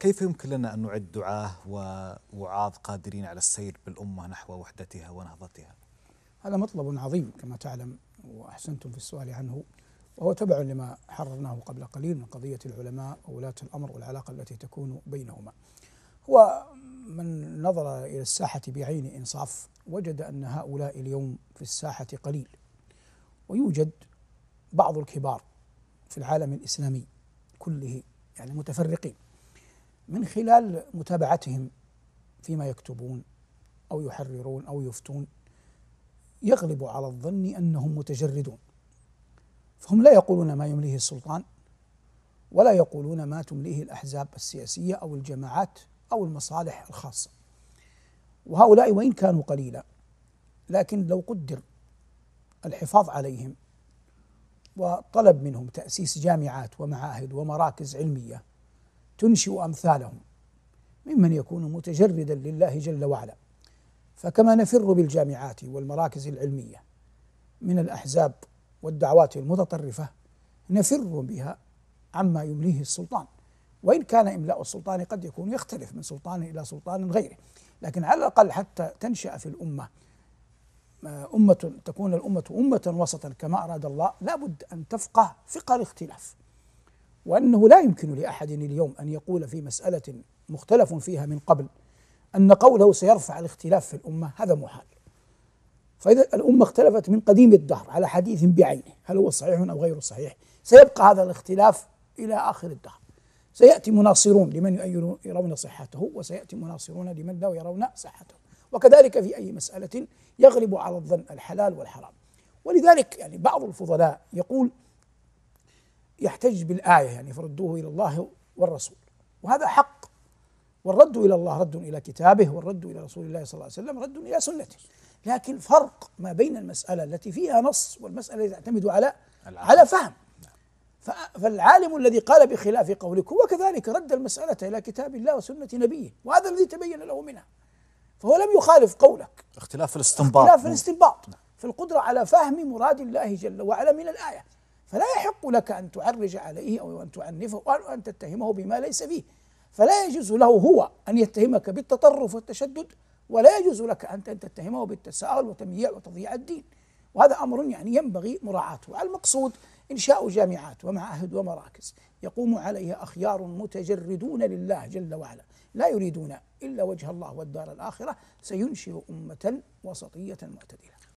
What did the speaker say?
كيف يمكن لنا أن نعد دعاة ووعاظ قادرين على السير بالأمة نحو وحدتها ونهضتها هذا مطلب عظيم كما تعلم وأحسنتم في السؤال عنه وهو تبع لما حررناه قبل قليل من قضية العلماء وولاة الأمر والعلاقة التي تكون بينهما هو من نظر إلى الساحة بعين إنصاف وجد أن هؤلاء اليوم في الساحة قليل ويوجد بعض الكبار في العالم الإسلامي كله يعني متفرقين من خلال متابعتهم فيما يكتبون أو يحررون أو يفتون يغلب على الظن أنهم متجردون فهم لا يقولون ما يمليه السلطان ولا يقولون ما تمليه الأحزاب السياسية أو الجماعات أو المصالح الخاصة وهؤلاء وإن كانوا قليلا لكن لو قدر الحفاظ عليهم وطلب منهم تأسيس جامعات ومعاهد ومراكز علمية تنشئ أمثالهم ممن يكون متجردا لله جل وعلا فكما نفر بالجامعات والمراكز العلمية من الأحزاب والدعوات المتطرفة نفر بها عما يمليه السلطان وإن كان إملاء السلطان قد يكون يختلف من سلطان إلى سلطان غيره لكن على الأقل حتى تنشأ في الأمة آه، أمة تكون الأمة أمة وسطا كما أراد الله لابد أن تفقه فقه الاختلاف وأنه لا يمكن لأحد اليوم أن يقول في مسألة مختلف فيها من قبل أن قوله سيرفع الاختلاف في الأمة هذا محال فإذا الأمة اختلفت من قديم الدهر على حديث بعينه هل هو صحيح أو غير صحيح سيبقى هذا الاختلاف إلى آخر الدهر سيأتي مناصرون لمن يرون صحته وسيأتي مناصرون لمن لا يرون صحته وكذلك في أي مسألة يغلب على الظن الحلال والحرام ولذلك يعني بعض الفضلاء يقول يحتج بالآية يعني فردوه إلى الله والرسول وهذا حق والرد إلى الله رد إلى كتابه والرد إلى رسول الله صلى الله عليه وسلم رد إلى سنته لكن فرق ما بين المسألة التي فيها نص والمسألة التي تعتمد على على فهم فالعالم الذي قال بخلاف قولك هو كذلك رد المسألة إلى كتاب الله وسنة نبيه وهذا الذي تبين له منها فهو لم يخالف قولك اختلاف الاستنباط اختلاف الاستنباط في القدرة على فهم مراد الله جل وعلا من الآية لك أن تعرج عليه أو أن تعنفه أو أن تتهمه بما ليس فيه فلا يجوز له هو أن يتهمك بالتطرف والتشدد ولا يجوز لك أنت أن تتهمه بالتساؤل وتمييع وتضييع الدين وهذا أمر يعني ينبغي مراعاته المقصود إنشاء جامعات ومعاهد ومراكز يقوم عليها أخيار متجردون لله جل وعلا لا يريدون إلا وجه الله والدار الآخرة سينشئ أمة وسطية معتدلة